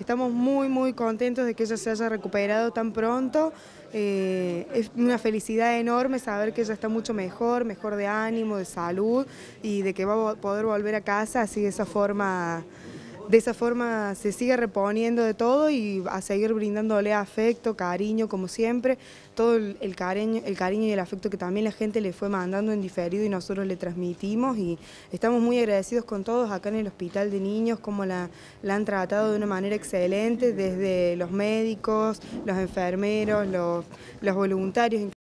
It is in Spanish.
Estamos muy, muy contentos de que ella se haya recuperado tan pronto. Eh, es una felicidad enorme saber que ella está mucho mejor, mejor de ánimo, de salud y de que va a poder volver a casa así de esa forma de esa forma se sigue reponiendo de todo y a seguir brindándole afecto, cariño, como siempre, todo el, cariño, el cariño y el afecto que también la gente le fue mandando en diferido y nosotros le transmitimos y estamos muy agradecidos con todos acá en el Hospital de Niños, como la, han tratado de una manera excelente, desde los médicos, los enfermeros, los, los voluntarios.